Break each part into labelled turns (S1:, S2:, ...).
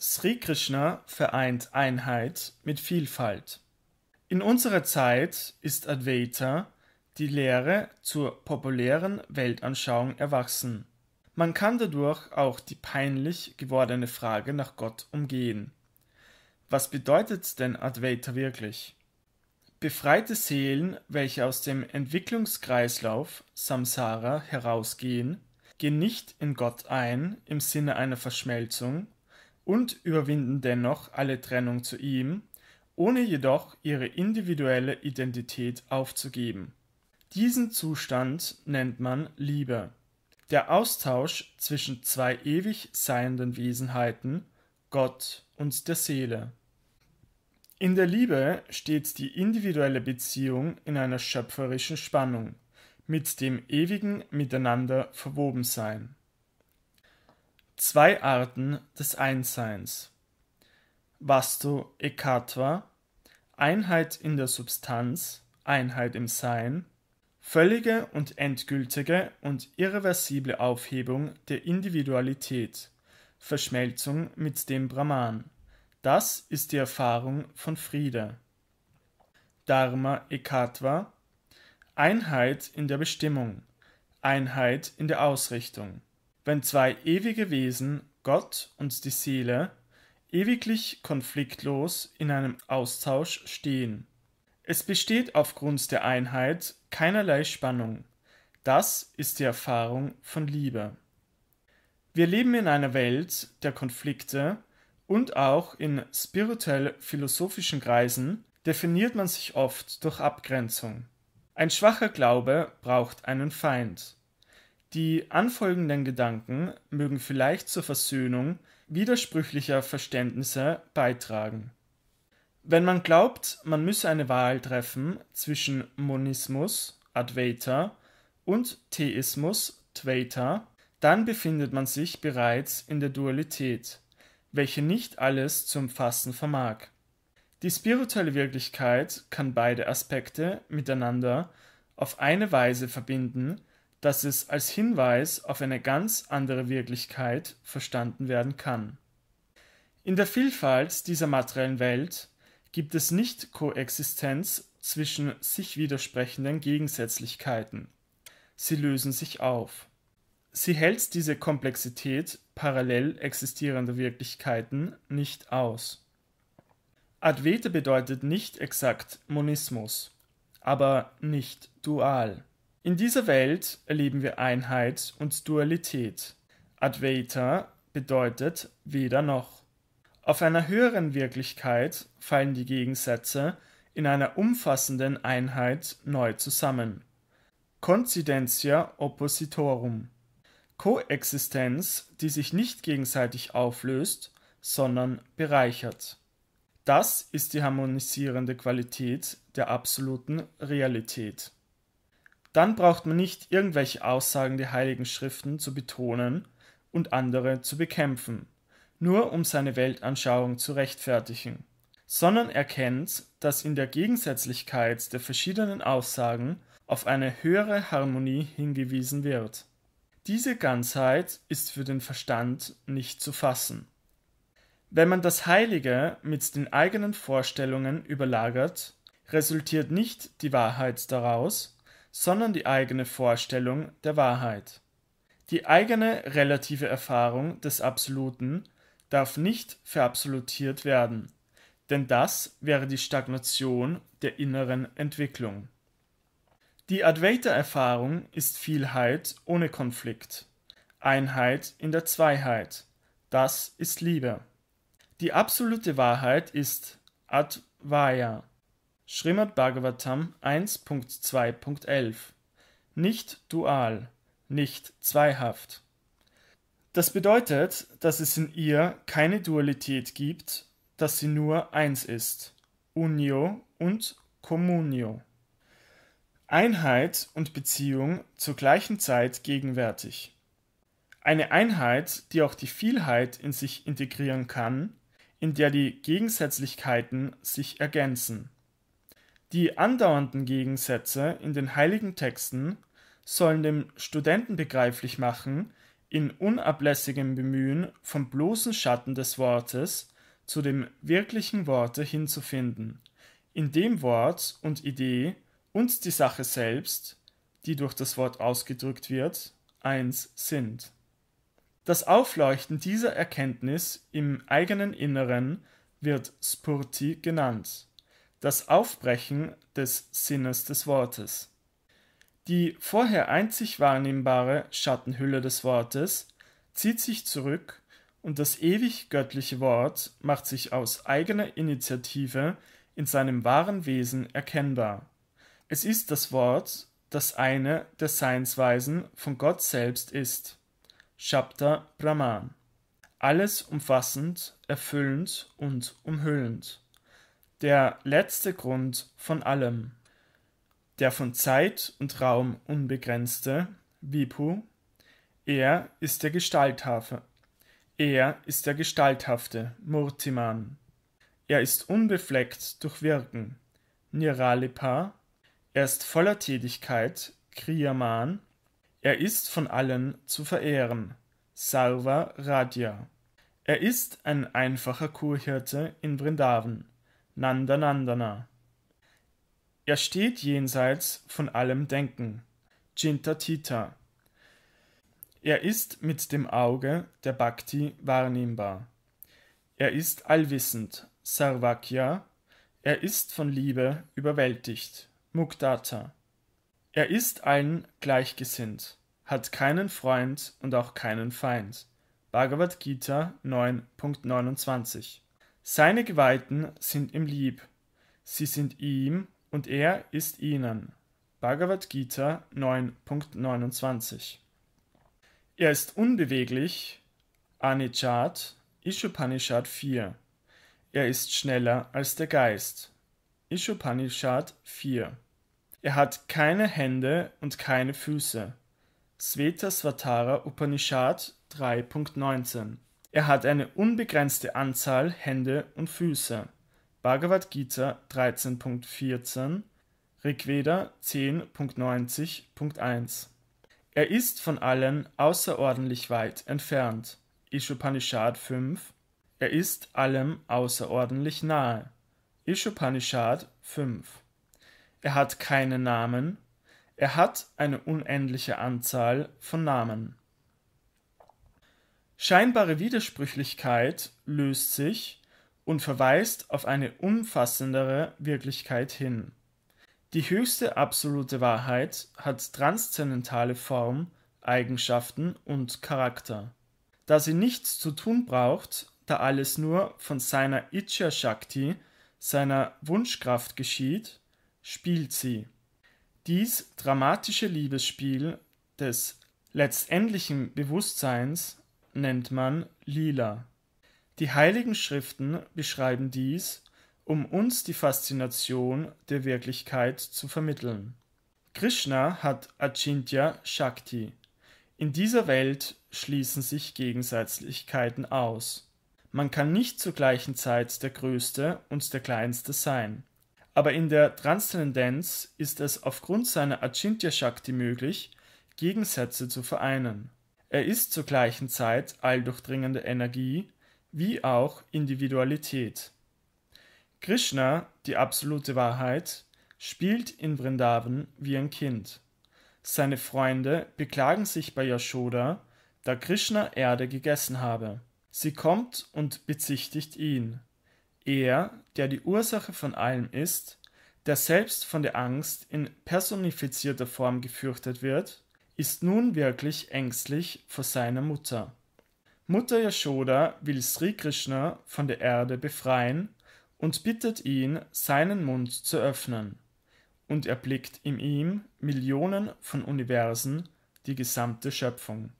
S1: Sri Krishna vereint Einheit mit Vielfalt. In unserer Zeit ist Advaita, die Lehre zur populären Weltanschauung erwachsen. Man kann dadurch auch die peinlich gewordene Frage nach Gott umgehen. Was bedeutet denn Advaita wirklich? Befreite Seelen, welche aus dem Entwicklungskreislauf Samsara herausgehen, gehen nicht in Gott ein im Sinne einer Verschmelzung, und überwinden dennoch alle Trennung zu ihm, ohne jedoch ihre individuelle Identität aufzugeben. Diesen Zustand nennt man Liebe. Der Austausch zwischen zwei ewig seienden Wesenheiten, Gott und der Seele. In der Liebe steht die individuelle Beziehung in einer schöpferischen Spannung, mit dem ewigen Miteinander verwoben sein zwei Arten des Einsseins. Vastu Ekatva, Einheit in der Substanz, Einheit im Sein, völlige und endgültige und irreversible Aufhebung der Individualität, Verschmelzung mit dem Brahman. Das ist die Erfahrung von Friede. Dharma Ekatva, Einheit in der Bestimmung, Einheit in der Ausrichtung wenn zwei ewige Wesen, Gott und die Seele, ewiglich konfliktlos in einem Austausch stehen. Es besteht aufgrund der Einheit keinerlei Spannung. Das ist die Erfahrung von Liebe. Wir leben in einer Welt der Konflikte und auch in spirituell-philosophischen Kreisen definiert man sich oft durch Abgrenzung. Ein schwacher Glaube braucht einen Feind. Die anfolgenden Gedanken mögen vielleicht zur Versöhnung widersprüchlicher Verständnisse beitragen. Wenn man glaubt, man müsse eine Wahl treffen zwischen Monismus, Advaita, und Theismus, Dvaita, dann befindet man sich bereits in der Dualität, welche nicht alles zu umfassen vermag. Die spirituelle Wirklichkeit kann beide Aspekte miteinander auf eine Weise verbinden, dass es als Hinweis auf eine ganz andere Wirklichkeit verstanden werden kann. In der Vielfalt dieser materiellen Welt gibt es nicht Koexistenz zwischen sich widersprechenden Gegensätzlichkeiten. Sie lösen sich auf. Sie hält diese Komplexität parallel existierender Wirklichkeiten nicht aus. Advete bedeutet nicht exakt Monismus, aber nicht dual. In dieser Welt erleben wir Einheit und Dualität. Advaita bedeutet weder noch. Auf einer höheren Wirklichkeit fallen die Gegensätze in einer umfassenden Einheit neu zusammen. Coincidentia oppositorum. Koexistenz, die sich nicht gegenseitig auflöst, sondern bereichert. Das ist die harmonisierende Qualität der absoluten Realität. Dann braucht man nicht irgendwelche Aussagen der Heiligen Schriften zu betonen und andere zu bekämpfen, nur um seine Weltanschauung zu rechtfertigen, sondern erkennt, dass in der Gegensätzlichkeit der verschiedenen Aussagen auf eine höhere Harmonie hingewiesen wird. Diese Ganzheit ist für den Verstand nicht zu fassen. Wenn man das Heilige mit den eigenen Vorstellungen überlagert, resultiert nicht die Wahrheit daraus, sondern die eigene Vorstellung der Wahrheit. Die eigene relative Erfahrung des Absoluten darf nicht verabsolutiert werden, denn das wäre die Stagnation der inneren Entwicklung. Die Advaita-Erfahrung ist Vielheit ohne Konflikt, Einheit in der Zweiheit, das ist Liebe. Die absolute Wahrheit ist Advaya, Srimad Bhagavatam 1.2.11 Nicht dual, nicht zweihaft. Das bedeutet, dass es in ihr keine Dualität gibt, dass sie nur eins ist, Unio und Communio. Einheit und Beziehung zur gleichen Zeit gegenwärtig. Eine Einheit, die auch die Vielheit in sich integrieren kann, in der die Gegensätzlichkeiten sich ergänzen. Die andauernden Gegensätze in den heiligen Texten sollen dem Studenten begreiflich machen, in unablässigem Bemühen vom bloßen Schatten des Wortes zu dem wirklichen Worte hinzufinden, in dem Wort und Idee und die Sache selbst, die durch das Wort ausgedrückt wird, eins sind. Das Aufleuchten dieser Erkenntnis im eigenen Inneren wird Spurti genannt das Aufbrechen des Sinnes des Wortes. Die vorher einzig wahrnehmbare Schattenhülle des Wortes zieht sich zurück und das ewig göttliche Wort macht sich aus eigener Initiative in seinem wahren Wesen erkennbar. Es ist das Wort, das eine der Seinsweisen von Gott selbst ist. Shabda Brahman. Alles umfassend, erfüllend und umhüllend der letzte Grund von allem, der von Zeit und Raum unbegrenzte, Vipu, er ist der Gestalthafe, er ist der Gestalthafte, Murtiman. Er ist unbefleckt durch Wirken, Niralipa, er ist voller Tätigkeit, Kriyaman, er ist von allen zu verehren, Sarva Radya. Er ist ein einfacher Kurhirte in Vrindavan Nandanandana. Er steht jenseits von allem Denken, Chintatita. Er ist mit dem Auge der Bhakti wahrnehmbar. Er ist allwissend, Sarvakya. Er ist von Liebe überwältigt, Mukdata. Er ist allen gleichgesinnt, hat keinen Freund und auch keinen Feind. Bhagavad Gita 9.29 seine Geweihten sind ihm lieb, sie sind ihm und er ist ihnen. Bhagavad Gita 9.29 Er ist unbeweglich, Anichat, Ishupanishad 4. Er ist schneller als der Geist, Ishupanishad 4. Er hat keine Hände und keine Füße, Svetasvatara Upanishad 3.19 er hat eine unbegrenzte Anzahl Hände und Füße. Bhagavad Gita 13.14, Rigveda 10.90.1. Er ist von allen außerordentlich weit entfernt. Ishupanishad 5. Er ist allem außerordentlich nahe. Ishupanishad 5. Er hat keine Namen. Er hat eine unendliche Anzahl von Namen. Scheinbare Widersprüchlichkeit löst sich und verweist auf eine umfassendere Wirklichkeit hin. Die höchste absolute Wahrheit hat transzendentale Form, Eigenschaften und Charakter. Da sie nichts zu tun braucht, da alles nur von seiner Ichya Shakti, seiner Wunschkraft geschieht, spielt sie. Dies dramatische Liebesspiel des letztendlichen Bewusstseins nennt man lila. Die Heiligen Schriften beschreiben dies, um uns die Faszination der Wirklichkeit zu vermitteln. Krishna hat Achintya Shakti. In dieser Welt schließen sich Gegensätzlichkeiten aus. Man kann nicht zur gleichen Zeit der Größte und der Kleinste sein. Aber in der Transzendenz ist es aufgrund seiner Achintya Shakti möglich, Gegensätze zu vereinen. Er ist zur gleichen Zeit alldurchdringende Energie wie auch Individualität. Krishna, die absolute Wahrheit, spielt in Vrindavan wie ein Kind. Seine Freunde beklagen sich bei Yashoda, da Krishna Erde gegessen habe. Sie kommt und bezichtigt ihn. Er, der die Ursache von allem ist, der selbst von der Angst in personifizierter Form gefürchtet wird, ist nun wirklich ängstlich vor seiner Mutter. Mutter Yashoda will Sri Krishna von der Erde befreien und bittet ihn, seinen Mund zu öffnen. Und erblickt in ihm Millionen von Universen, die gesamte Schöpfung.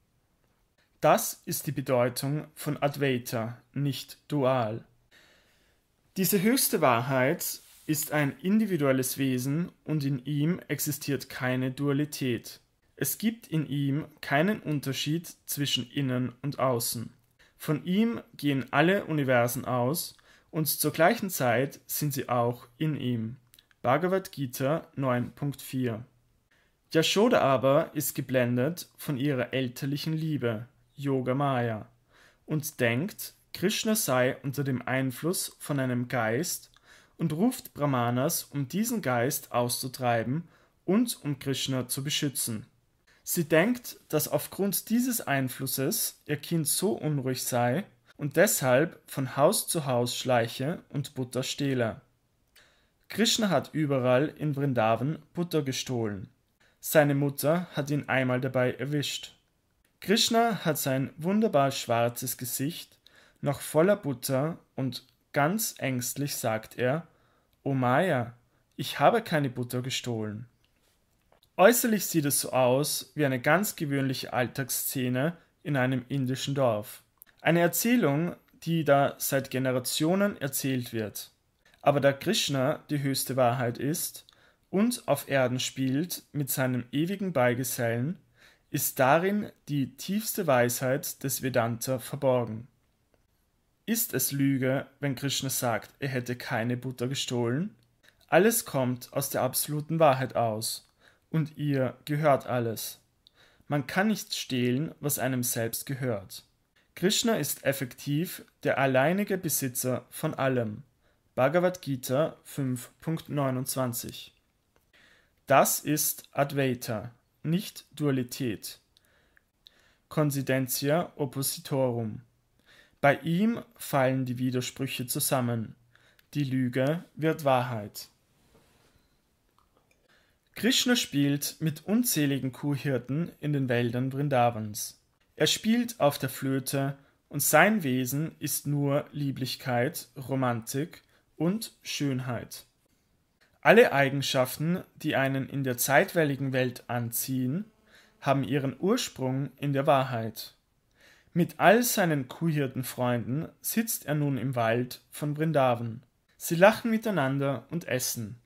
S1: Das ist die Bedeutung von Advaita, nicht dual. Diese höchste Wahrheit ist ein individuelles Wesen und in ihm existiert keine Dualität. Es gibt in ihm keinen Unterschied zwischen Innen und Außen. Von ihm gehen alle Universen aus und zur gleichen Zeit sind sie auch in ihm. Bhagavad Gita 9.4 Yashoda aber ist geblendet von ihrer elterlichen Liebe, Yoga Maya, und denkt, Krishna sei unter dem Einfluss von einem Geist und ruft Brahmanas, um diesen Geist auszutreiben und um Krishna zu beschützen. Sie denkt, dass aufgrund dieses Einflusses ihr Kind so unruhig sei und deshalb von Haus zu Haus schleiche und Butter stehle. Krishna hat überall in Vrindavan Butter gestohlen. Seine Mutter hat ihn einmal dabei erwischt. Krishna hat sein wunderbar schwarzes Gesicht noch voller Butter und ganz ängstlich sagt er: O Maya, ich habe keine Butter gestohlen. Äußerlich sieht es so aus wie eine ganz gewöhnliche Alltagsszene in einem indischen Dorf. Eine Erzählung, die da seit Generationen erzählt wird. Aber da Krishna die höchste Wahrheit ist und auf Erden spielt mit seinem ewigen Beigesellen, ist darin die tiefste Weisheit des Vedanta verborgen. Ist es Lüge, wenn Krishna sagt, er hätte keine Butter gestohlen? Alles kommt aus der absoluten Wahrheit aus und ihr gehört alles. Man kann nicht stehlen, was einem selbst gehört. Krishna ist effektiv der alleinige Besitzer von allem. Bhagavad Gita 5.29 Das ist Advaita, nicht Dualität. Considentia oppositorum. Bei ihm fallen die Widersprüche zusammen. Die Lüge wird Wahrheit. Krishna spielt mit unzähligen Kuhhirten in den Wäldern Vrindavans. Er spielt auf der Flöte und sein Wesen ist nur Lieblichkeit, Romantik und Schönheit. Alle Eigenschaften, die einen in der zeitweiligen Welt anziehen, haben ihren Ursprung in der Wahrheit. Mit all seinen Kuhhirtenfreunden sitzt er nun im Wald von Vrindavan. Sie lachen miteinander und essen.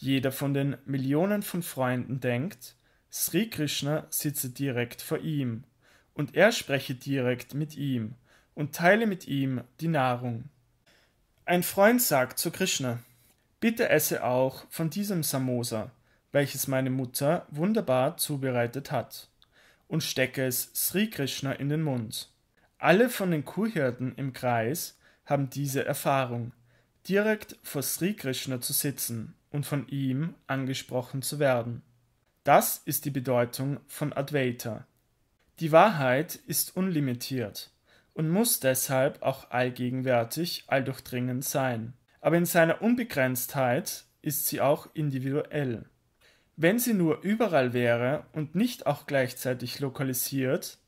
S1: Jeder von den Millionen von Freunden denkt, Sri Krishna sitze direkt vor ihm, und er spreche direkt mit ihm und teile mit ihm die Nahrung. Ein Freund sagt zu Krishna, bitte esse auch von diesem Samosa, welches meine Mutter wunderbar zubereitet hat, und stecke es Sri Krishna in den Mund. Alle von den Kuhhirten im Kreis haben diese Erfahrung, direkt vor Sri Krishna zu sitzen und von ihm angesprochen zu werden. Das ist die Bedeutung von Advaita. Die Wahrheit ist unlimitiert und muss deshalb auch allgegenwärtig, alldurchdringend sein. Aber in seiner Unbegrenztheit ist sie auch individuell. Wenn sie nur überall wäre und nicht auch gleichzeitig lokalisiert,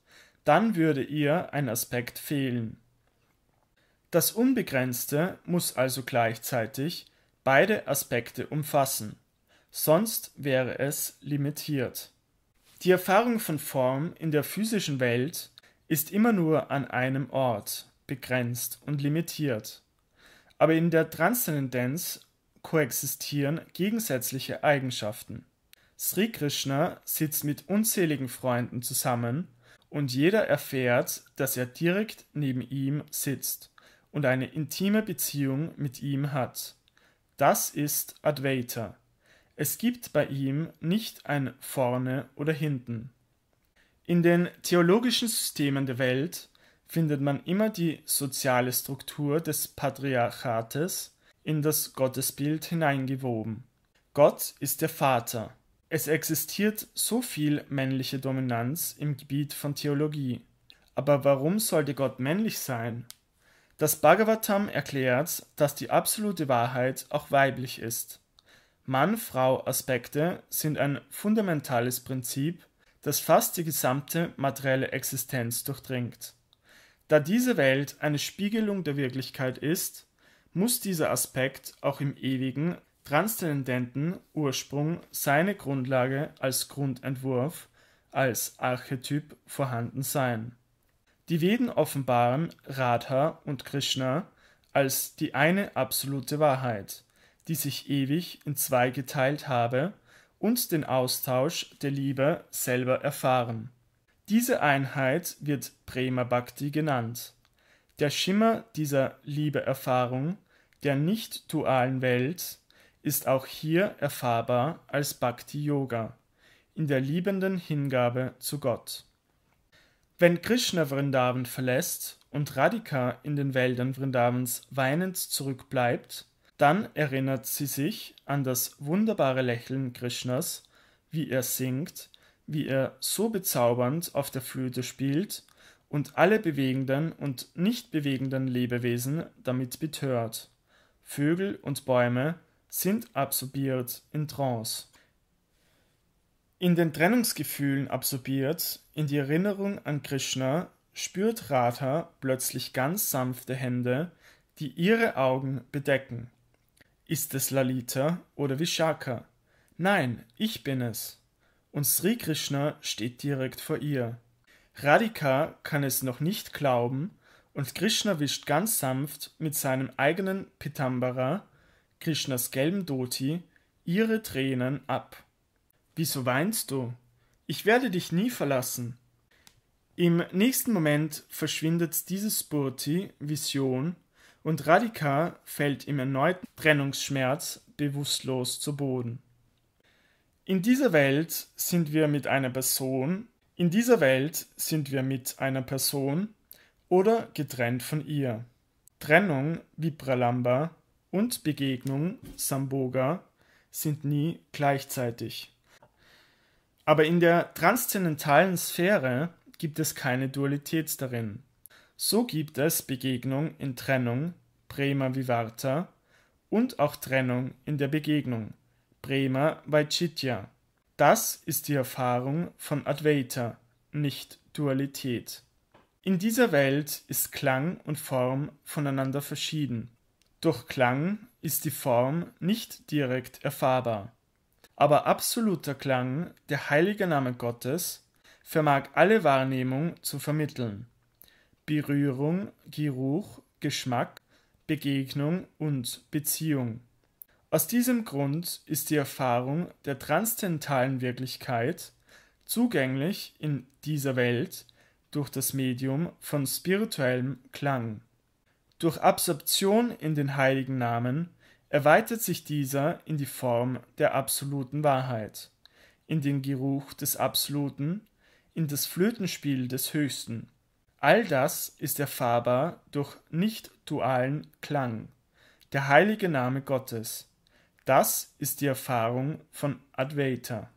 S1: dann würde ihr ein Aspekt fehlen. Das Unbegrenzte muss also gleichzeitig beide Aspekte umfassen, sonst wäre es limitiert. Die Erfahrung von Form in der physischen Welt ist immer nur an einem Ort begrenzt und limitiert. Aber in der Transzendenz koexistieren gegensätzliche Eigenschaften. Sri Krishna sitzt mit unzähligen Freunden zusammen und jeder erfährt, dass er direkt neben ihm sitzt und eine intime Beziehung mit ihm hat. Das ist Advaita. Es gibt bei ihm nicht ein vorne oder hinten. In den theologischen Systemen der Welt findet man immer die soziale Struktur des Patriarchates in das Gottesbild hineingewoben. Gott ist der Vater. Es existiert so viel männliche Dominanz im Gebiet von Theologie. Aber warum sollte Gott männlich sein? Das Bhagavatam erklärt, dass die absolute Wahrheit auch weiblich ist. Mann-Frau-Aspekte sind ein fundamentales Prinzip, das fast die gesamte materielle Existenz durchdringt. Da diese Welt eine Spiegelung der Wirklichkeit ist, muss dieser Aspekt auch im ewigen, transzendenten Ursprung seine Grundlage als Grundentwurf, als Archetyp vorhanden sein die Veden offenbaren Radha und Krishna als die eine absolute Wahrheit, die sich ewig in zwei geteilt habe und den Austausch der Liebe selber erfahren. Diese Einheit wird Prema Bhakti genannt. Der Schimmer dieser Liebeerfahrung der nicht dualen Welt ist auch hier erfahrbar als Bhakti Yoga, in der liebenden Hingabe zu Gott. Wenn Krishna Vrindavan verlässt und Radhika in den Wäldern Vrindavans weinend zurückbleibt, dann erinnert sie sich an das wunderbare Lächeln Krishnas, wie er singt, wie er so bezaubernd auf der Flöte spielt und alle bewegenden und nicht bewegenden Lebewesen damit betört. Vögel und Bäume sind absorbiert in Trance. In den Trennungsgefühlen absorbiert in die Erinnerung an Krishna spürt Radha plötzlich ganz sanfte Hände, die ihre Augen bedecken. Ist es Lalita oder Vishaka? Nein, ich bin es. Und Sri Krishna steht direkt vor ihr. Radhika kann es noch nicht glauben und Krishna wischt ganz sanft mit seinem eigenen Pitambara, Krishnas gelben Doti, ihre Tränen ab. Wieso weinst du? Ich werde dich nie verlassen. Im nächsten Moment verschwindet diese Spurti-Vision und Radhika fällt im erneuten Trennungsschmerz bewusstlos zu Boden. In dieser Welt sind wir mit einer Person, in dieser Welt sind wir mit einer Person oder getrennt von ihr. Trennung Vipralamba und Begegnung Samboga sind nie gleichzeitig. Aber in der transzendentalen Sphäre gibt es keine Dualität darin. So gibt es Begegnung in Trennung, Prema Vivarta, und auch Trennung in der Begegnung, Prema Vaichitya. Das ist die Erfahrung von Advaita, nicht Dualität. In dieser Welt ist Klang und Form voneinander verschieden. Durch Klang ist die Form nicht direkt erfahrbar aber absoluter Klang, der heilige Name Gottes, vermag alle Wahrnehmung zu vermitteln. Berührung, Geruch, Geschmack, Begegnung und Beziehung. Aus diesem Grund ist die Erfahrung der transzendentalen Wirklichkeit zugänglich in dieser Welt durch das Medium von spirituellem Klang. Durch Absorption in den heiligen Namen erweitert sich dieser in die Form der absoluten Wahrheit, in den Geruch des Absoluten, in das Flötenspiel des Höchsten. All das ist erfahrbar durch nicht-dualen Klang, der heilige Name Gottes. Das ist die Erfahrung von Advaita.